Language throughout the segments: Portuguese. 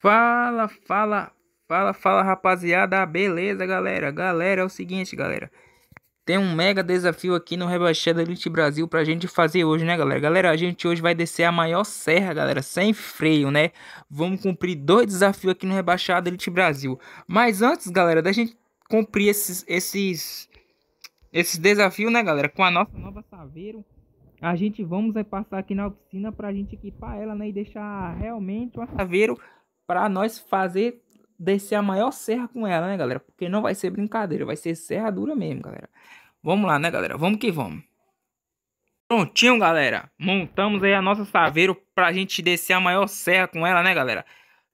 Fala, fala, fala, fala rapaziada, beleza galera? Galera, é o seguinte galera, tem um mega desafio aqui no Rebaixada Elite Brasil pra gente fazer hoje, né galera? Galera, a gente hoje vai descer a maior serra, galera, sem freio, né? Vamos cumprir dois desafios aqui no Rebaixada Elite Brasil. Mas antes, galera, da gente cumprir esses, esses, esses desafios, né galera, com a nossa nova Saveiro a gente vamos passar aqui na oficina para a gente equipar ela, né? E deixar realmente o Saveiro para nós fazer descer a maior serra com ela, né, galera? Porque não vai ser brincadeira, vai ser serra dura mesmo, galera. Vamos lá, né, galera? Vamos que vamos. Prontinho, galera. Montamos aí a nossa saveira pra gente descer a maior serra com ela, né, galera?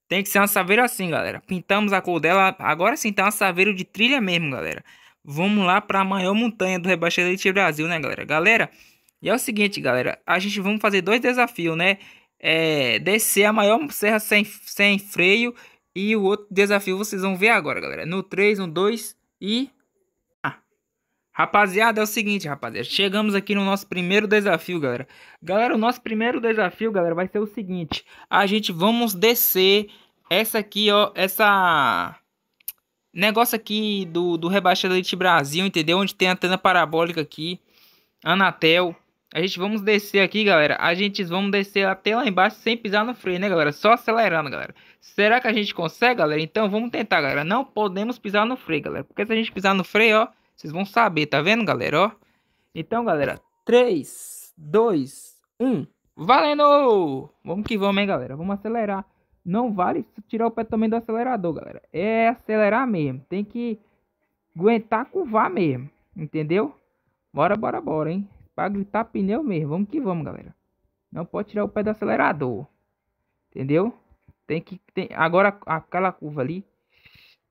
Tem que ser uma saveira assim, galera. Pintamos a cor dela. Agora sim, tá uma saveira de trilha mesmo, galera. Vamos lá pra maior montanha do Rebaixo Elite Brasil, né, galera? Galera, e é o seguinte, galera. A gente vamos fazer dois desafios, né? é, descer a maior serra sem, sem freio. E o outro desafio vocês vão ver agora, galera. No 3, no 2 e... Ah. Rapaziada, é o seguinte, rapaziada. Chegamos aqui no nosso primeiro desafio, galera. Galera, o nosso primeiro desafio, galera, vai ser o seguinte. A gente vamos descer essa aqui, ó. Essa negócio aqui do, do rebaixado Elite Brasil, entendeu? Onde tem a antena parabólica aqui, Anatel. A gente vamos descer aqui, galera. A gente vamos descer até lá embaixo sem pisar no freio, né, galera? Só acelerando, galera. Será que a gente consegue, galera? Então vamos tentar, galera. Não podemos pisar no freio, galera. Porque se a gente pisar no freio, ó, vocês vão saber, tá vendo, galera, ó? Então, galera, 3, 2, 1. Valendo! Vamos que vamos, hein, galera? Vamos acelerar. Não vale tirar o pé também do acelerador, galera. É acelerar mesmo. Tem que aguentar curvar mesmo, entendeu? Bora, bora, bora, hein? para gritar pneu mesmo. Vamos que vamos, galera. Não pode tirar o pé do acelerador. Entendeu? Tem que. Tem, agora aquela curva ali.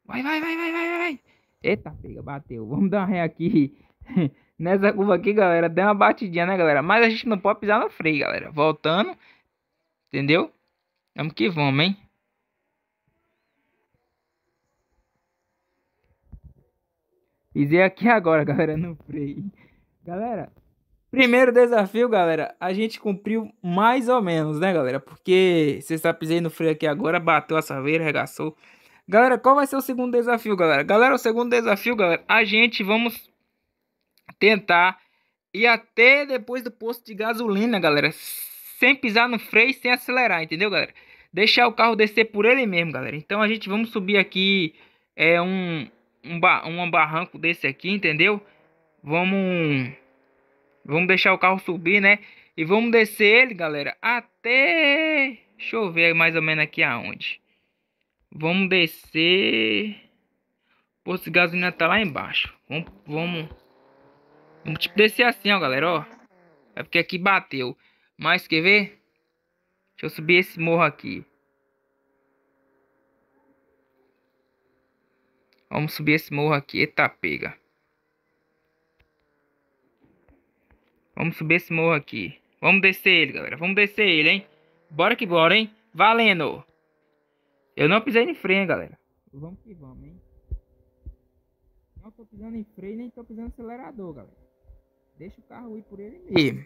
Vai, vai, vai, vai, vai, vai. Eita, pega, bateu. Vamos dar uma ré aqui. Nessa curva aqui, galera, deu uma batidinha, né, galera? Mas a gente não pode pisar no freio, galera. Voltando. Entendeu? Vamos que vamos, hein? Pisei aqui agora, galera, no freio. Galera, Primeiro desafio, galera, a gente cumpriu mais ou menos, né, galera? Porque você está pisando no freio aqui agora, bateu a saveira, arregaçou. Galera, qual vai ser o segundo desafio, galera? Galera, o segundo desafio, galera, a gente vamos tentar ir até depois do posto de gasolina, galera, sem pisar no freio, sem acelerar, entendeu, galera? Deixar o carro descer por ele mesmo, galera. Então a gente vamos subir aqui é um um, ba um barranco desse aqui, entendeu? Vamos Vamos deixar o carro subir, né? E vamos descer ele, galera, até... Deixa eu ver mais ou menos aqui aonde. Vamos descer... Pô, posto de gasolina tá lá embaixo. Vamos... Vamos, vamos tipo, descer assim, ó, galera, ó. É porque aqui bateu. Mas, quer ver? Deixa eu subir esse morro aqui. Vamos subir esse morro aqui. Eita, pega. Vamos subir esse morro aqui. Vamos descer ele, galera. Vamos descer ele, hein? Bora que bora, hein? Valendo! Eu não pisei em freio, hein, galera. Vamos que vamos, hein? Não tô pisando em freio, nem tô pisando acelerador, galera. Deixa o carro ir por ele mesmo. E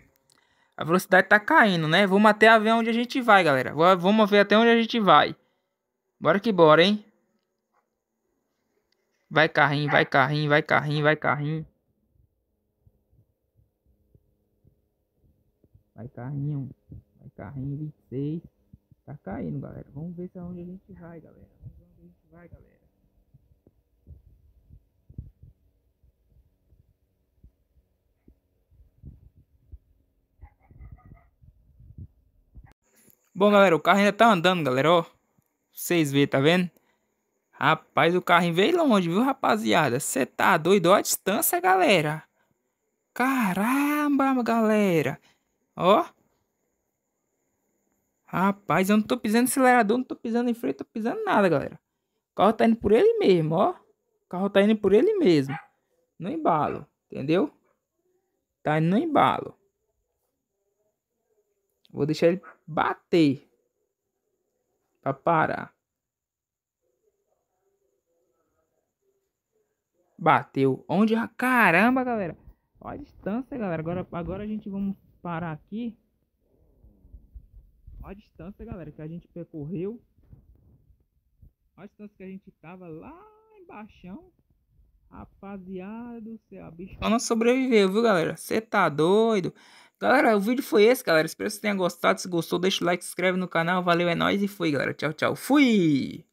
a velocidade tá caindo, né? Vamos até ver onde a gente vai, galera. Vamos ver até onde a gente vai. Bora que bora, hein? Vai carrinho, vai carrinho, vai carrinho, vai carrinho. Vai carrinho. Vai carrinho 26. Tá caindo, galera. Vamos ver se aonde é a gente vai, galera. Vamos ver onde a gente vai, galera. Bom, galera, o carro ainda tá andando, galera, ó. Vocês vê, tá vendo? Rapaz, o carro veio longe, viu, rapaziada? Você tá doido? Olha a distância, galera. Caramba, galera. Ó. Rapaz, eu não tô pisando acelerador, não tô pisando em freio, tô pisando nada, galera. O carro tá indo por ele mesmo, ó. O carro tá indo por ele mesmo. No embalo, entendeu? Tá indo no embalo. Vou deixar ele bater. Pra parar. Bateu. Onde? Caramba, galera. Olha a distância, galera. Agora, agora a gente vamos parar aqui. Olha a distância, galera, que a gente percorreu. Olha a distância que a gente tava lá embaixo. Rapaziada do céu, a bicha. Só não sobreviveu, viu, galera? Você tá doido? Galera, o vídeo foi esse, galera. Espero que vocês tenham gostado. Se gostou, deixa o like, se inscreve no canal. Valeu, é nóis e fui, galera. Tchau, tchau. Fui!